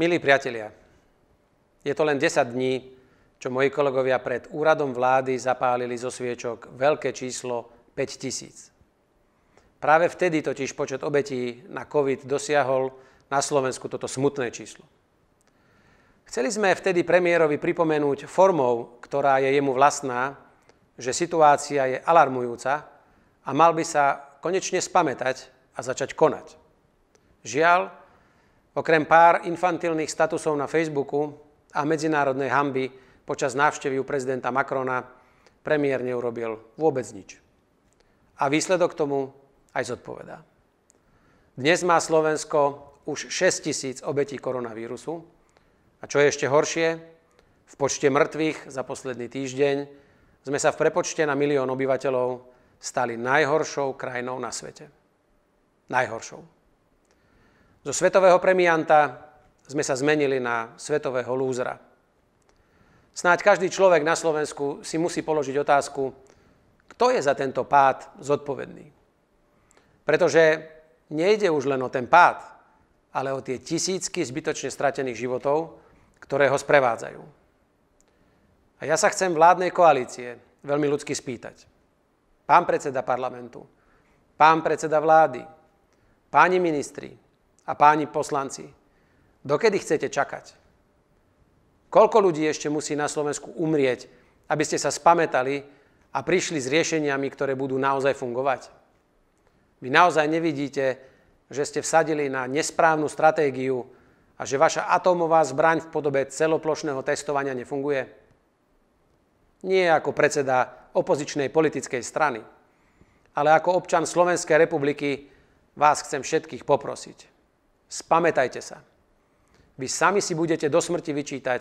Milí priatelia, je to len 10 dní, čo moji kolegovia pred úradom vlády zapálili zo sviečok veľké číslo 5000. Práve vtedy totiž počet obetí na COVID dosiahol na Slovensku toto smutné číslo. Chceli sme vtedy premiérovi pripomenúť formou, ktorá je jemu vlastná, že situácia je alarmujúca a mal by sa konečne spamätať a začať konať. Žiaľ, Okrem pár infantilných statusov na Facebooku a medzinárodnej hamby počas návštevy u prezidenta Macrona premiér neurobil vôbec nič. A výsledok tomu aj zodpovedá. Dnes má Slovensko už 6 tisíc obetí koronavírusu. A čo je ešte horšie, v počte mŕtvych za posledný týždeň sme sa v prepočte na milión obyvateľov stali najhoršou krajinou na svete. Najhoršou. Zo svetového premianta sme sa zmenili na svetového lúzra. Snáď každý človek na Slovensku si musí položiť otázku, kto je za tento pád zodpovedný. Pretože nejde už len o ten pád, ale o tie tisícky zbytočne stratených životov, ktoré ho sprevádzajú. A ja sa chcem vládnej koalície veľmi ľudsky spýtať. Pán predseda parlamentu, pán predseda vlády, páni ministri, a páni poslanci, dokedy chcete čakať? Koľko ľudí ešte musí na Slovensku umrieť, aby ste sa spametali a prišli s riešeniami, ktoré budú naozaj fungovať? Vy naozaj nevidíte, že ste vsadili na nesprávnu stratégiu a že vaša atómová zbraň v podobe celoplošného testovania nefunguje? Nie ako predseda opozičnej politickej strany, ale ako občan Slovenskej republiky vás chcem všetkých poprosiť. Spamätajte sa. Vy sami si budete do smrti vyčítať,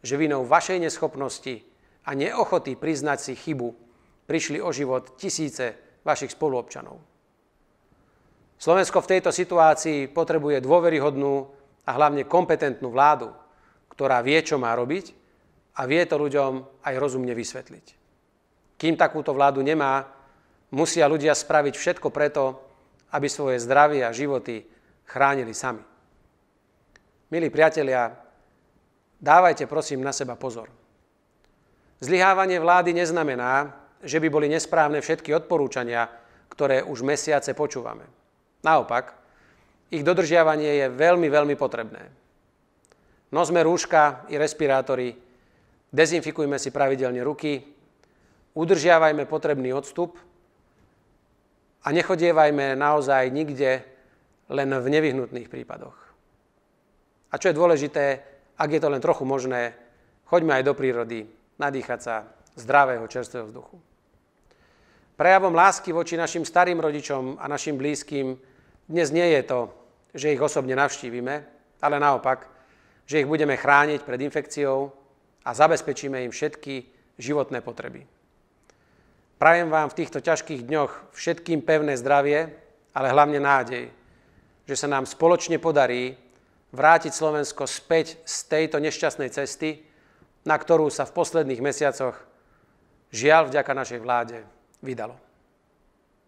že vinou vašej neschopnosti a neochoty priznať si chybu prišli o život tisíce vašich spoluobčanov. Slovensko v tejto situácii potrebuje dôveryhodnú a hlavne kompetentnú vládu, ktorá vie, čo má robiť a vie to ľuďom aj rozumne vysvetliť. Kým takúto vládu nemá, musia ľudia spraviť všetko preto, aby svoje zdravie a životy chránili sami. Milí priatelia, dávajte prosím na seba pozor. Zlyhávanie vlády neznamená, že by boli nesprávne všetky odporúčania, ktoré už mesiace počúvame. Naopak, ich dodržiavanie je veľmi, veľmi potrebné. Nosme rúška i respirátory, dezinfikujme si pravidelne ruky, udržiavajme potrebný odstup a nechodievajme naozaj nikde len v nevyhnutných prípadoch. A čo je dôležité, ak je to len trochu možné, choďme aj do prírody, nadýchať sa zdravého, čerstvého vzduchu. Prejavom lásky voči našim starým rodičom a našim blízkym dnes nie je to, že ich osobne navštívime, ale naopak, že ich budeme chrániť pred infekciou a zabezpečíme im všetky životné potreby. Prajem vám v týchto ťažkých dňoch všetkým pevné zdravie, ale hlavne nádej, že sa nám spoločne podarí vrátiť Slovensko späť z tejto nešťastnej cesty, na ktorú sa v posledných mesiacoch žiaľ vďaka našej vláde vydalo.